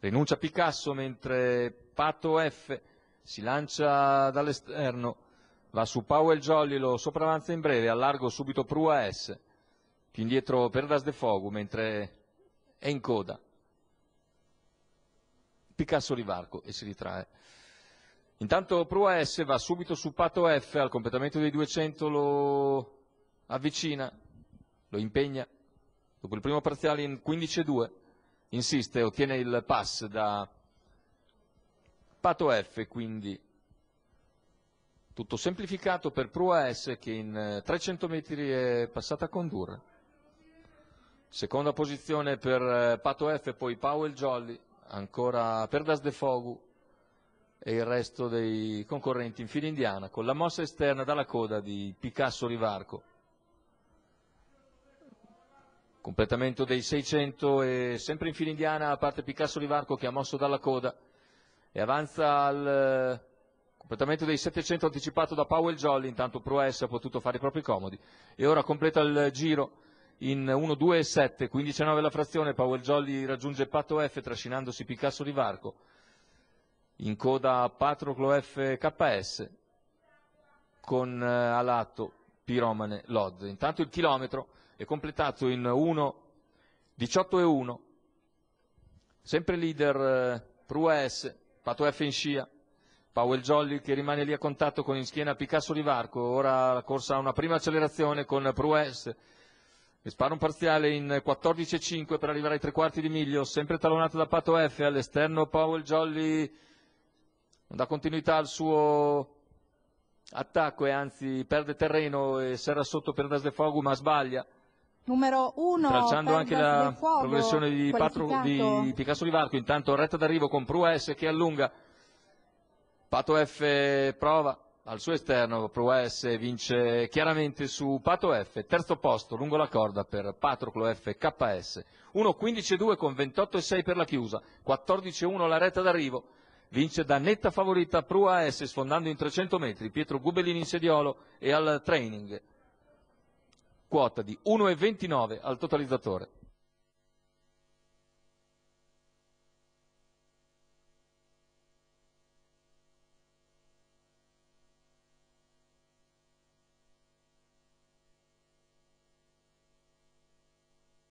Rinuncia Picasso mentre Pato F si lancia dall'esterno, va su Powell Jolly, lo sopravanza in breve, allargo subito Prua S, più indietro Perdas de Fogu mentre è in coda. Picasso rivarco e si ritrae. Intanto Prua S va subito su Pato F, al completamento dei 200 lo avvicina, lo impegna, dopo il primo parziale in 15-2 insiste, ottiene il pass da Pato F, quindi tutto semplificato per Prua S che in 300 eh, metri è passata a condurre. Seconda posizione per eh, Pato F, poi Powell Jolly, ancora per Das De Fogu e il resto dei concorrenti in fila indiana con la mossa esterna dalla coda di Picasso Rivarco. Completamento dei 600 e sempre in fila indiana a parte Picasso Rivarco che ha mosso dalla coda e avanza al eh, completamento dei 700 anticipato da Powell Jolly, intanto Proes ha potuto fare i propri comodi e ora completa il giro in 1-2-7, 15-9 la frazione, Powell Jolly raggiunge Pato F trascinandosi Picasso Rivarco in coda Patroclo F KS con eh, Alato Piromane Lodz. Intanto il chilometro è completato in 1, 18 e 1, sempre leader eh, Prues, Pato F in scia, Powell Jolly che rimane lì a contatto con in schiena Picasso Rivarco, ora la corsa ha una prima accelerazione con Prues, e spara un parziale in 14.5 per arrivare ai tre quarti di miglio, sempre talonato da Pato F, all'esterno Powell Jolly non dà continuità al suo attacco e anzi perde terreno e serra sotto per Das de Fogo ma sbaglia numero 1 tracciando anche la fuoco, progressione di, Patro, di Picasso Livarco intanto retta d'arrivo con Prues che allunga Pato F prova al suo esterno Prues vince chiaramente su Pato F terzo posto lungo la corda per Patroclo F KS 1-15-2 con 28-6 per la chiusa 14-1 la retta d'arrivo Vince da netta favorita Pro AS sfondando in 300 metri Pietro Gubelini in sediolo e al training. Quota di 1,29 al totalizzatore.